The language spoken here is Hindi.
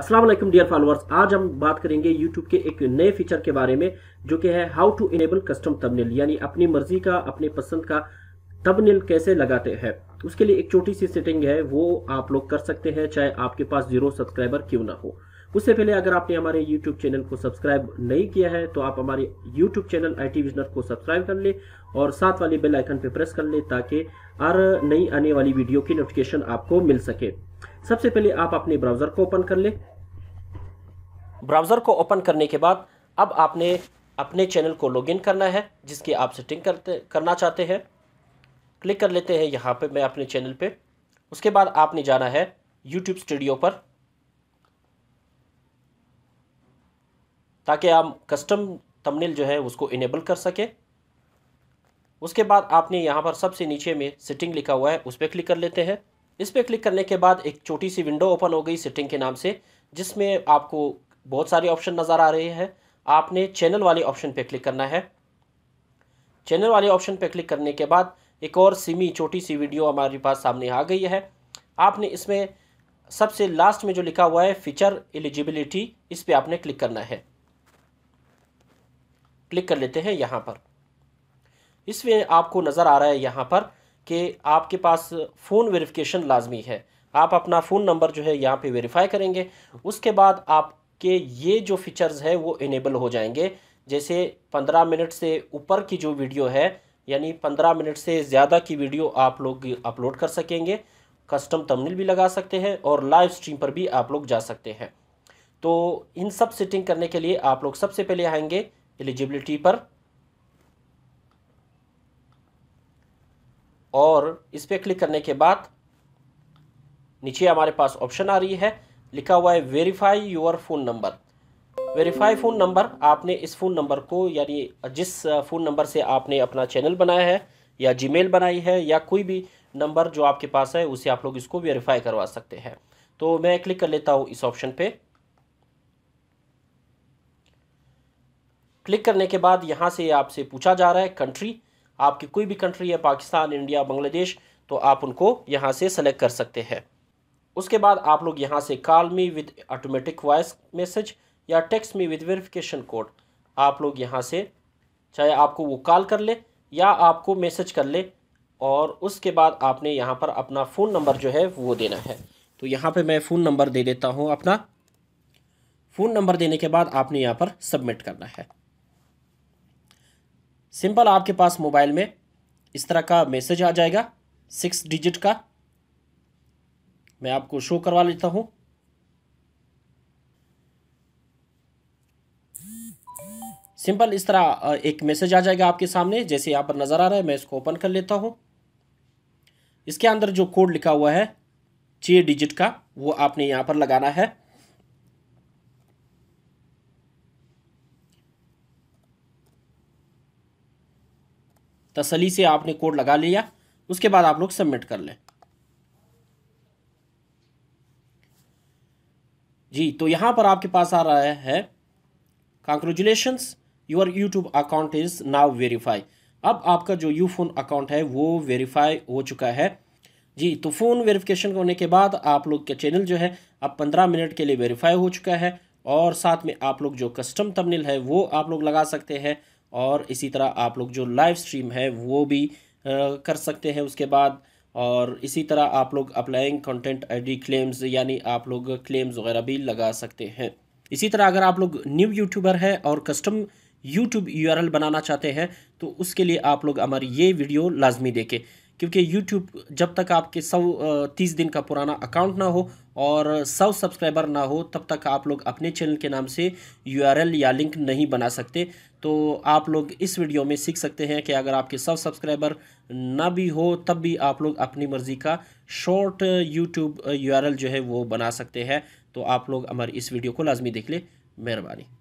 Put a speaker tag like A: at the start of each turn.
A: असलम डियर फॉलोअर्स आज हम बात करेंगे यूट्यूब के एक नए फीचर के बारे में जो कि है how to enable custom thumbnail यानी अपनी मर्जी का अपने पसंद का तबनेल कैसे लगाते हैं उसके लिए एक छोटी सी सेटिंग है वो आप लोग कर सकते हैं चाहे आपके पास जीरो सब्सक्राइबर क्यों ना हो उससे पहले अगर आपने हमारे YouTube चैनल को सब्सक्राइब नहीं किया है तो आप हमारे YouTube channel I T visioner को सब्सक्राइब कर ले और साथ वाले बेल आइकन पर प्रेस कर ले ताकि हर नई आने वाली वीडियो की नोटिफिकेशन आपको मिल सके सबसे पहले आप अपने ब्राउज़र को ओपन कर लें ब्राउज़र को ओपन करने के बाद अब आपने अपने चैनल को लॉगिन करना है जिसकी आप सेटिंग करते करना चाहते हैं क्लिक कर लेते हैं यहाँ पे मैं अपने चैनल पे उसके बाद आपने जाना है यूट्यूब स्टूडियो पर ताकि आप कस्टम थंबनेल जो है उसको इनेबल कर सके उसके बाद आपने यहाँ पर सबसे नीचे में सेटिंग लिखा हुआ है उस पर क्लिक कर लेते हैं इस पर क्लिक करने के बाद एक छोटी सी विंडो ओपन हो गई सेटिंग के नाम से जिसमें आपको बहुत सारे ऑप्शन नज़र आ रहे हैं आपने चैनल वाले ऑप्शन पे क्लिक करना है चैनल वाले ऑप्शन पर क्लिक करने के बाद एक और सिमी छोटी सी वीडियो हमारे पास सामने आ गई है आपने इसमें सबसे लास्ट में जो लिखा हुआ है फीचर एलिजिबिलिटी इस पर आपने क्लिक करना है क्लिक कर लेते हैं यहाँ पर इसमें आपको नज़र आ रहा है यहाँ पर कि आपके पास फ़ोन वेरिफिकेशन लाजमी है आप अपना फ़ोन नंबर जो है यहाँ पे वेरीफाई करेंगे उसके बाद आपके ये जो फीचर्स है वो इनेबल हो जाएंगे जैसे पंद्रह मिनट से ऊपर की जो वीडियो है यानी पंद्रह मिनट से ज़्यादा की वीडियो आप लोग अपलोड कर सकेंगे कस्टम तमनिल भी लगा सकते हैं और लाइव स्ट्रीम पर भी आप लोग जा सकते हैं तो इन सब सेटिंग करने के लिए आप लोग सबसे पहले आएंगे एलिजिबिलिटी पर और इस पर क्लिक करने के बाद नीचे हमारे पास ऑप्शन आ रही है लिखा हुआ है verify your phone number verify phone number आपने इस फ़ोन नंबर को यानी जिस फ़ोन नंबर से आपने अपना चैनल बनाया है या जीमेल बनाई है या कोई भी नंबर जो आपके पास है उसे आप लोग इसको वेरीफाई करवा सकते हैं तो मैं क्लिक कर लेता हूँ इस ऑप्शन पे क्लिक करने के बाद यहाँ से आपसे पूछा जा रहा है कंट्री आपकी कोई भी कंट्री है पाकिस्तान इंडिया बांग्लादेश तो आप उनको यहाँ से सेलेक्ट कर सकते हैं उसके बाद आप लोग यहाँ से call me with automatic voice message या text me with verification code आप लोग यहाँ से चाहे आपको वो कॉल कर ले या आपको मैसेज कर ले और उसके बाद आपने यहाँ पर अपना फ़ोन नंबर जो है वो देना है तो यहाँ पे मैं फ़ोन नंबर दे देता हूँ अपना फ़ोन नंबर देने के बाद आपने यहाँ पर सबमिट करना है सिंपल आपके पास मोबाइल में इस तरह का मैसेज आ जाएगा सिक्स डिजिट का मैं आपको शो करवा लेता हूँ सिंपल इस तरह एक मैसेज आ जाएगा आपके सामने जैसे यहां पर नज़र आ रहा है मैं इसको ओपन कर लेता हूँ इसके अंदर जो कोड लिखा हुआ है छह डिजिट का वो आपने यहाँ पर लगाना है तसली से आपने कोड लगा लिया उसके बाद आप लोग सबमिट कर लें जी तो यहाँ पर आपके पास आ रहा है congratulations your YouTube account is now verify अब आपका जो यू फोन अकाउंट है वो वेरीफाई हो चुका है जी तो फ़ोन वेरिफिकेशन होने के बाद आप लोग का चैनल जो है अब पंद्रह मिनट के लिए वेरीफाई हो चुका है और साथ में आप लोग जो कस्टम तमनिल है वो आप लोग लगा सकते हैं और इसी तरह आप लोग जो लाइव स्ट्रीम है वो भी आ, कर सकते हैं उसके बाद और इसी तरह आप लोग अप्लाइंग कंटेंट आईडी क्लेम्स यानी आप लोग क्लेम्स वगैरह भी लगा सकते हैं इसी तरह अगर आप लोग न्यू यूट्यूबर हैं और कस्टम यूट्यूब यू बनाना चाहते हैं तो उसके लिए आप लोग हमारी ये वीडियो लाजमी देखें क्योंकि यूट्यूब जब तक आपके सौ तीस दिन का पुराना अकाउंट ना हो और सौ सब्सक्राइबर ना हो तब तक आप लोग अपने चैनल के नाम से यूआरएल या लिंक नहीं बना सकते तो आप लोग इस वीडियो में सीख सकते हैं कि अगर आपके सब सब्सक्राइबर ना भी हो तब भी आप लोग अपनी मर्ज़ी का शॉर्ट यूट्यूब यूआरएल जो है वो बना सकते हैं तो आप लोग हमारी इस वीडियो को लाजमी देख ले मेहरबानी